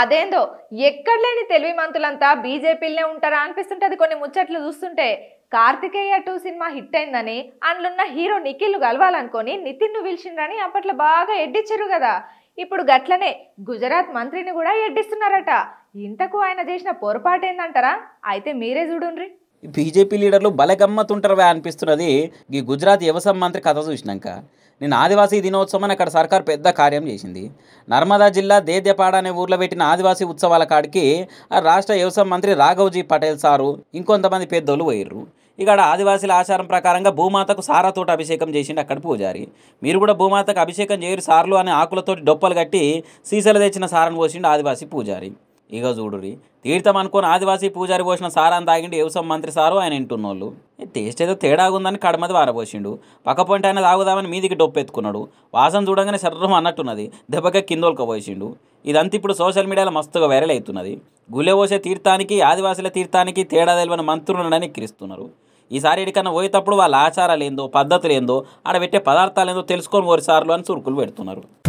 అదేందో ఎక్కడ లేని తెలివి మంతులంతా బీజేపీలనే ఉంటారా అనిపిస్తుంటది కొన్ని ముచ్చట్లు చూస్తుంటే కార్తికేయ టూ సినిమా హిట్ అయిందని అందులోన్న హీరో నిఖిల్ కలవాలనుకొని నితిన్ను పిలిచిండ్రని అప్పట్లో బాగా ఎడ్డిచ్చారు కదా ఇప్పుడు గట్లనే గుజరాత్ మంత్రిని కూడా ఎడ్డిస్తున్నారట ఇంతకు ఆయన చేసిన పొరపాటు ఏందంటారా అయితే మీరే చూడుండ్రి బీజేపీ లీడర్లు బలగమ్మత్ ఉంటారు అనిపిస్తున్నది ఈ గుజరాత్ వ్యవసాయ మంత్రి కథ చూసినాక నేను ఆదివాసీ దినోత్సవం అని అక్కడ సర్కార్ పెద్ద కార్యం చేసింది నర్మదా జిల్లా దేద్యపాడ అనే ఊర్లో పెట్టిన ఆదివాసీ ఉత్సవాల కాడికి ఆ రాష్ట్ర వ్యవసాయ మంత్రి రాఘవ్జీ పటేల్ సారు ఇంకొంతమంది పెద్దోళ్ళు పోయిర్రు ఇక్కడ ఆదివాసీల ఆచారం ప్రకారంగా భూమాతకు సారాతోటి అభిషేకం చేసిండు అక్కడ పూజారి మీరు కూడా భూమాతకు అభిషేకం చేయరు సార్లు అనే ఆకులతోటి డొప్పలు కట్టి సీసలు తెచ్చిన సారను పోసిండు ఆదివాసీ పూజారి ఇక చూడురి తీర్థం అనుకుని ఆదివాసీ పూజారి పోసిన సారాన్ని తాగిండి ఏవసం మంత్రి సారు ఆయన వింటున్నోళ్ళు టేస్ట్ ఏదో తేడాగుందని కడమది వారబోసిండు పక్క పొంట ఆయన తాగుదామని మీదికి డొప్పెత్తుకున్నాడు వాసన చూడంగానే శరీరం అన్నట్టున్నది దెబ్బగా కిందోల్కపోసిండు ఇదంతా ఇప్పుడు సోషల్ మీడియాలో మస్తుగా వైరల్ అవుతున్నది పోసే తీర్థానికి ఆదివాసుల తీర్థానికి తేడా తెలివని మంత్రులునని ఎక్కిరిస్తున్నారు ఈసారి ఎడికన్నా పోయేటప్పుడు వాళ్ళ ఆచారాలు ఏందో పద్ధతులు ఏందో ఆడ పెట్టే పదార్థాలు ఏందో తెలుసుకొని ఓరిసార్లు అని చురుకులు పెడుతున్నారు